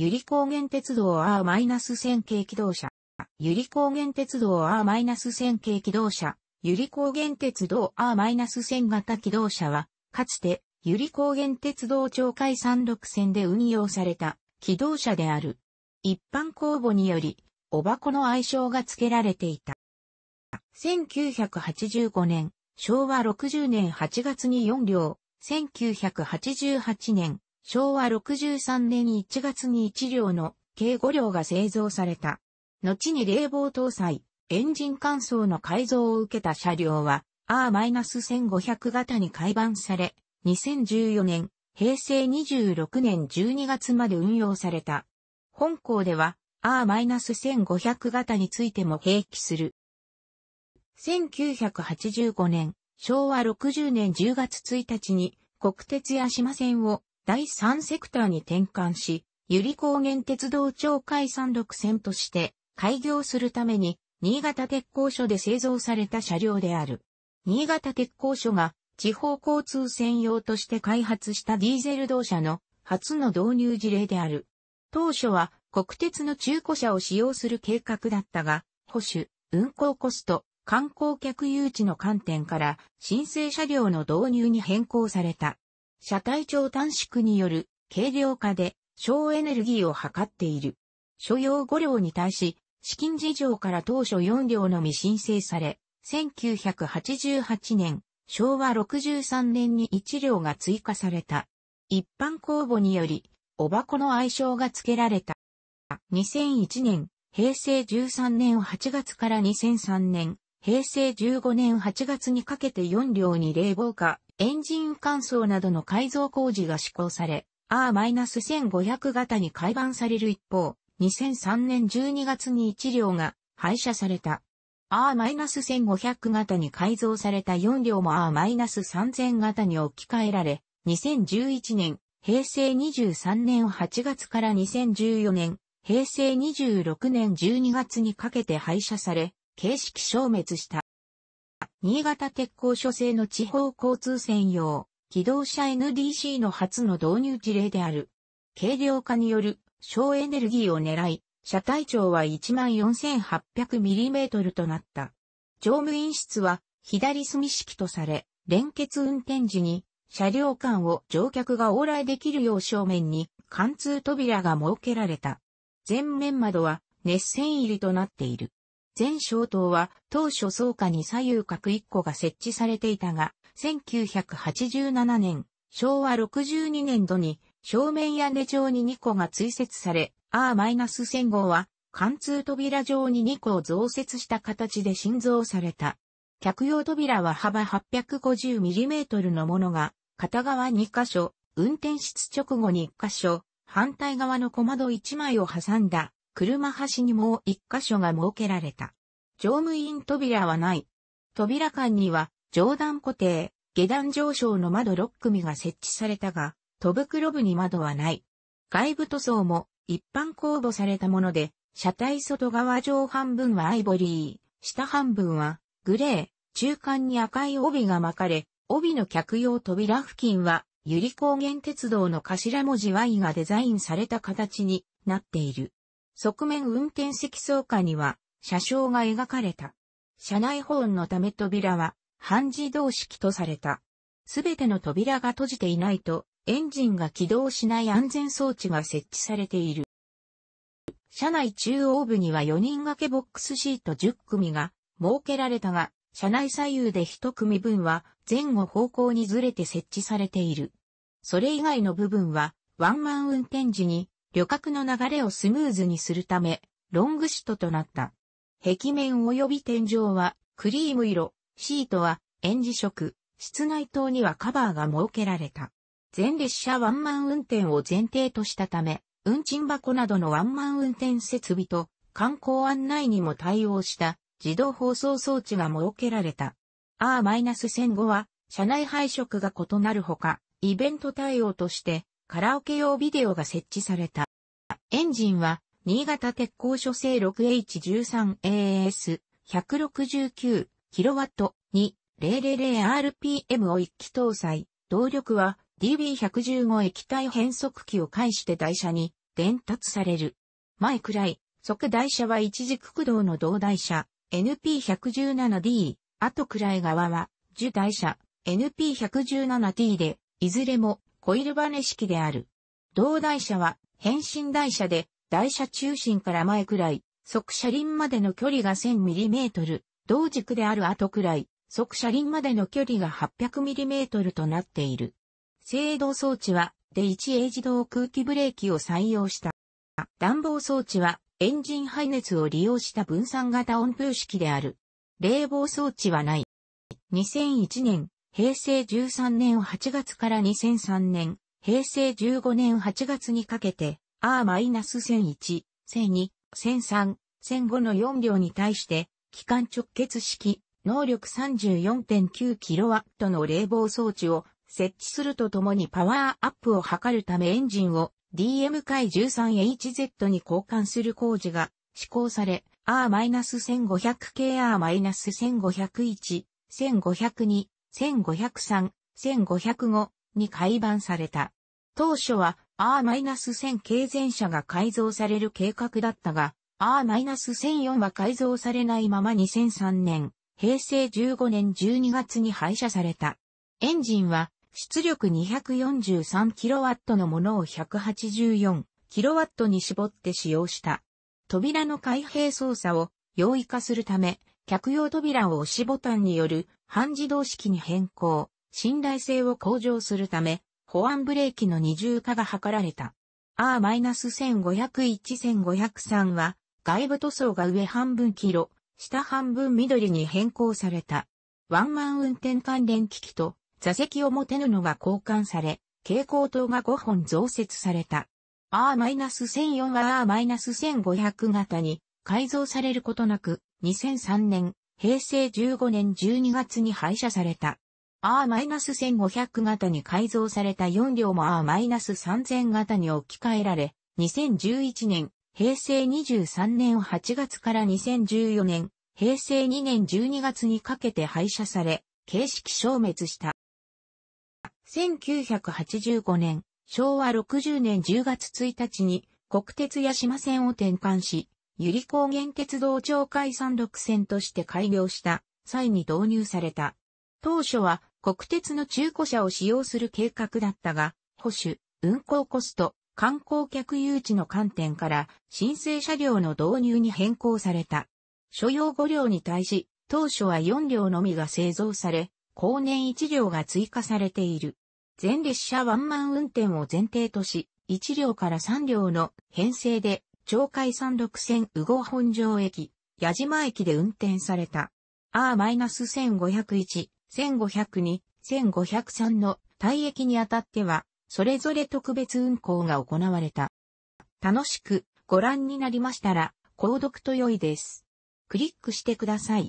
ゆり高原鉄道 R-1000 系機動車、ゆり高原鉄道 R-1000 系機動車、ゆり高原鉄道 R-1000 型機動車は、かつて、ゆり高原鉄道町海36線で運用された機動車である。一般公募により、おばこの愛称が付けられていた。1985年、昭和60年8月に4両、1988年、昭和63年1月に1両の計5両が製造された。後に冷房搭載、エンジン乾燥の改造を受けた車両は R-1500 型に改版され、2014年、平成26年12月まで運用された。本校では R-1500 型についても併記する。1985年、昭和60年10月1日に国鉄八島線を第3セクターに転換し、百合高原鉄道町海山6線として開業するために、新潟鉄工所で製造された車両である。新潟鉄工所が地方交通専用として開発したディーゼル動車の初の導入事例である。当初は国鉄の中古車を使用する計画だったが、保守、運行コスト、観光客誘致の観点から申請車両の導入に変更された。車体長短縮による軽量化で省エネルギーを図っている。所要5両に対し、資金事情から当初4両のみ申請され、1988年、昭和63年に1両が追加された。一般公募により、おばこの愛称が付けられた。2001年、平成13年8月から2003年、平成15年8月にかけて4両に冷房化、エンジン乾燥などの改造工事が施行され、R-1500 型に改版される一方、2003年12月に1両が廃車された。R-1500 型に改造された4両も R-3000 型に置き換えられ、2011年、平成23年8月から2014年、平成26年12月にかけて廃車され、形式消滅した。新潟鉄工所製の地方交通専用、機動車 NDC の初の導入事例である。軽量化による省エネルギーを狙い、車体長は 14,800mm となった。乗務員室は左隅式とされ、連結運転時に車両間を乗客が往来できるよう正面に貫通扉が設けられた。前面窓は熱線入りとなっている。全消灯は当初草加に左右角1個が設置されていたが、1987年、昭和62年度に正面屋根上に2個が追設され、R-1000 号は貫通扉上に2個を増設した形で新造された。客用扉は幅 850mm のものが、片側2箇所、運転室直後に1箇所、反対側の小窓1枚を挟んだ車端にもう一箇所が設けられた。乗務員扉はない。扉間には上段固定、下段上昇の窓6組が設置されたが、戸袋部に窓はない。外部塗装も一般公募されたもので、車体外側上半分はアイボリー、下半分はグレー、中間に赤い帯が巻かれ、帯の客用扉付近は、百合高原鉄道の頭文字 Y がデザインされた形になっている。側面運転席倉下には、車掌が描かれた。車内保温のため扉は、半自動式とされた。すべての扉が閉じていないと、エンジンが起動しない安全装置が設置されている。車内中央部には4人掛けボックスシート10組が設けられたが、車内左右で1組分は前後方向にずれて設置されている。それ以外の部分はワンマン運転時に旅客の流れをスムーズにするため、ロングシートとなった。壁面及び天井はクリーム色、シートは園児色、室内灯にはカバーが設けられた。全列車ワンマン運転を前提としたため、運賃箱などのワンマン運転設備と観光案内にも対応した自動放送装置が設けられた。R-1005 は車内配色が異なるほか、イベント対応としてカラオケ用ビデオが設置された。エンジンは、新潟鉄工所製 6H13AS169kW2000rpm を一機搭載。動力は DB115 液体変速機を介して台車に伝達される。前くらい、即台車は一時駆動の同台車 NP117D、後くらい側は、受台車 NP117D で、いずれもコイルバネ式である。同台車は変身台車で、台車中心から前くらい、側車輪までの距離が 1000mm、同軸である後くらい、側車輪までの距離が 800mm となっている。制動装置は、で 1A 自動空気ブレーキを採用した。暖房装置は、エンジン排熱を利用した分散型温風式である。冷房装置はない。2001年、平成13年8月から2003年、平成15年8月にかけて、R-1001、1002、1003、1005の4両に対して、機関直結式、能力 34.9kW の冷房装置を設置するとともにパワーアップを図るためエンジンを DM 回 13HZ に交換する工事が施行され、R-1500KR-1501、1502、1503、1505に改版された。当初は R-1000 系前車が改造される計画だったが、R-1004 は改造されないまま2003年、平成15年12月に廃車された。エンジンは出力 243kW のものを 184kW に絞って使用した。扉の開閉操作を容易化するため、客用扉を押しボタンによる半自動式に変更、信頼性を向上するため、保安ブレーキの二重化が図られた。R-1501-1503 は、外部塗装が上半分黄色、下半分緑に変更された。ワンマン運転関連機器と座席表布が交換され、蛍光灯が5本増設された。R-1004 は R-1500 型に改造されることなく、2003年平成15年12月に廃車された。R-1500 型に改造された4両も R-3000 型に置き換えられ、2011年、平成23年8月から2014年、平成2年12月にかけて廃車され、形式消滅した。1985年、昭和60年10月1日に国鉄八島線を転換し、ゆり高原鉄道町海36線として開業した際に導入された。当初は国鉄の中古車を使用する計画だったが、保守、運行コスト、観光客誘致の観点から申請車両の導入に変更された。所要5両に対し、当初は4両のみが製造され、後年1両が追加されている。全列車ワンマン運転を前提とし、1両から3両の編成で鳥海山六線羽後本城駅、矢島駅で運転された。R-1501、1502、1503の退役にあたっては、それぞれ特別運行が行われた。楽しくご覧になりましたら、購読と良いです。クリックしてください。